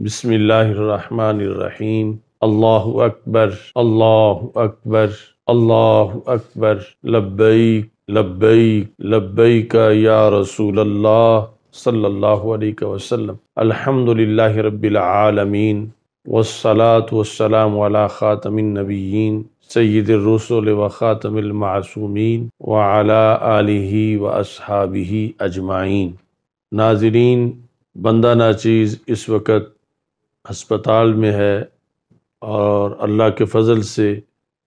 بسم اللہ الرحمن الرحیم اللہ اکبر اللہ اکبر اللہ اکبر لبیک لبیک لبیک یا رسول اللہ صلی اللہ علیہ وسلم الحمد رب العالمین والصلاة والسلام على خاتم النبیین سید الرسول و خاتم المعصومین و آلہ و اصحابہ اجمعین ناظرین بندہ ناچیز اس وقت ہسپتال میں ہے اور اللہ کے فضل سے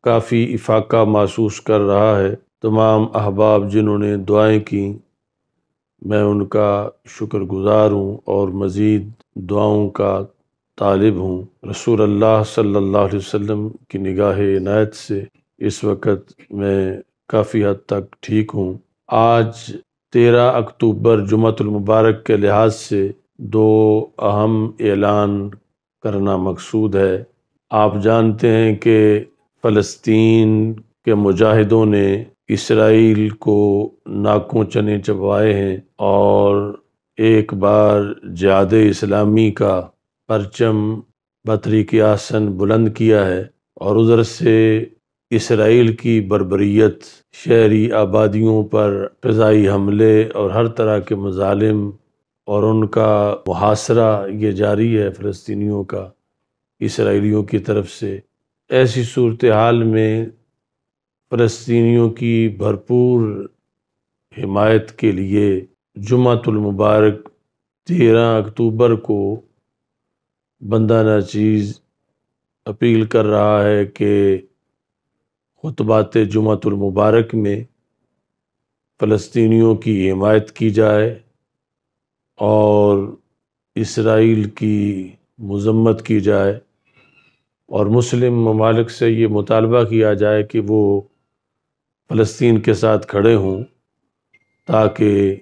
کافی افاقہ محسوس کر رہا ہے تمام احباب جنہوں نے دعائیں کیں میں ان کا شکر گزار ہوں اور مزید دعاؤں کا طالب ہوں رسول اللہ صلی اللہ علیہ وسلم کی نگاہ عنایت سے اس وقت میں کافی حد تک ٹھیک ہوں آج تیرہ اکتوبر جمعت المبارک کے لحاظ سے دو اہم اعلان کرنا مقصود ہے آپ جانتے ہیں کہ فلسطین کے مجاہدوں نے اسرائیل کو ناکوں چنے چبوائے ہیں اور ایک بار جہاد اسلامی کا پرچم بطری کی آسن بلند کیا ہے اور ادھر سے اسرائیل کی بربریت شہری آبادیوں پر فضائی حملے اور ہر طرح کے مظالم اور ان کا محاصرہ یہ جاری ہے فلسطینیوں کا اسرائیلیوں کی طرف سے ایسی صورتحال میں فلسطینیوں کی بھرپور حمایت کے لیے جمعۃ المبارک تیرہ اکتوبر کو بندہ ناچیز اپیل کر رہا ہے کہ خطبات جمعہ المبارک میں فلسطینیوں کی حمایت کی جائے اور اسرائیل کی مذمت کی جائے اور مسلم ممالک سے یہ مطالبہ کیا جائے کہ وہ فلسطین کے ساتھ کھڑے ہوں تاکہ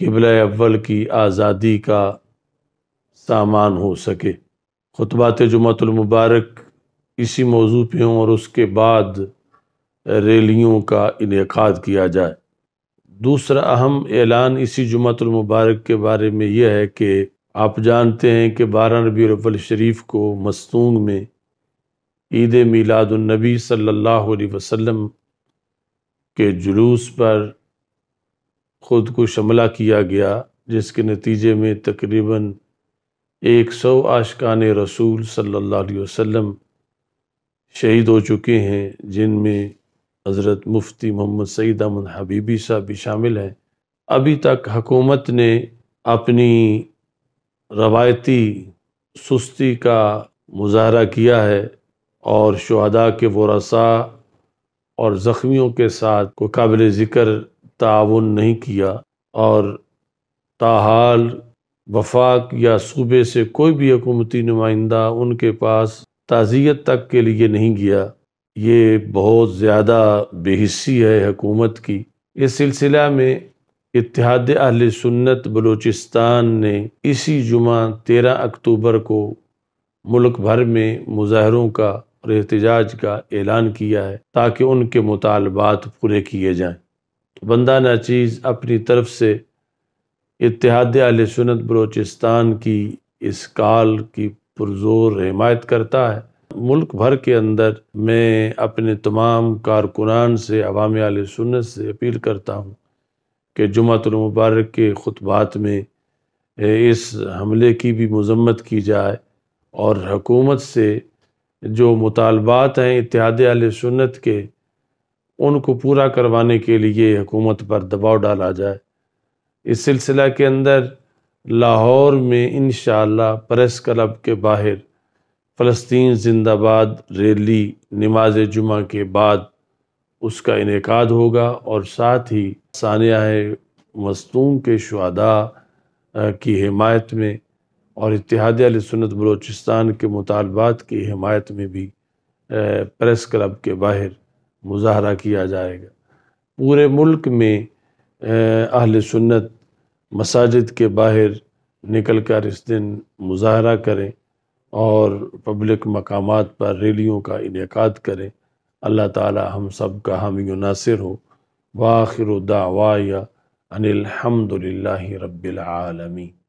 قبلہ اول کی آزادی کا سامان ہو سکے خطبات جمعۃۃ المبارک اسی موضوع پہ ہوں اور اس کے بعد ریلیوں کا انعقاد کیا جائے دوسرا اہم اعلان اسی جمعت المبارک کے بارے میں یہ ہے کہ آپ جانتے ہیں کہ بارہ نبی شریف کو مستونگ میں عید میلاد النبی صلی اللہ علیہ وسلم کے جلوس پر خود کو شملہ کیا گیا جس کے نتیجے میں تقریباً ایک سو عاشقان رسول صلی اللہ علیہ وسلم شہید ہو چکے ہیں جن میں حضرت مفتی محمد سعید امن حبیبی صاحب بھی شامل ہیں ابھی تک حکومت نے اپنی روایتی سستی کا مظاہرہ کیا ہے اور شہداء کے ورثا اور زخمیوں کے ساتھ کوئی قابل ذکر تعاون نہیں کیا اور تاحال وفاق یا صوبے سے کوئی بھی حکومتی نمائندہ ان کے پاس تعزیت تک کے لیے نہیں گیا یہ بہت زیادہ بے حصی ہے حکومت کی اس سلسلہ میں اتحاد اہل سنت بلوچستان نے اسی جمعہ تیرہ اکتوبر کو ملک بھر میں مظاہروں کا اور احتجاج کا اعلان کیا ہے تاکہ ان کے مطالبات پورے کیے جائیں بندہ ناچیز اپنی طرف سے اتحاد اہل سنت بلوچستان کی اس کال کی پرزور حمایت کرتا ہے ملک بھر کے اندر میں اپنے تمام کارکنان سے عوام عالیہ سنت سے اپیل کرتا ہوں کہ جمعۃ المبارک کے خطبات میں اس حملے کی بھی مذمت کی جائے اور حکومت سے جو مطالبات ہیں اتحاد اعلی سنت کے ان کو پورا کروانے کے لیے حکومت پر دباؤ ڈالا جائے اس سلسلہ کے اندر لاہور میں انشاءاللہ پریس کلب کے باہر فلسطین زندہ باد ریلی نماز جمعہ کے بعد اس کا انعقاد ہوگا اور ساتھ ہی ثانیہ مستون کے شہداء کی حمایت میں اور اتحاد علی سنت بلوچستان کے مطالبات کی حمایت میں بھی پریس کلب کے باہر مظاہرہ کیا جائے گا پورے ملک میں اہل سنت مساجد کے باہر نکل کر اس دن مظاہرہ کریں اور پبلک مقامات پر ریلیوں کا انعقاد کریں اللہ تعالی ہم سب کا ہم ناصر ہو واخر دعوائی ان الحمد للہ رب العالمین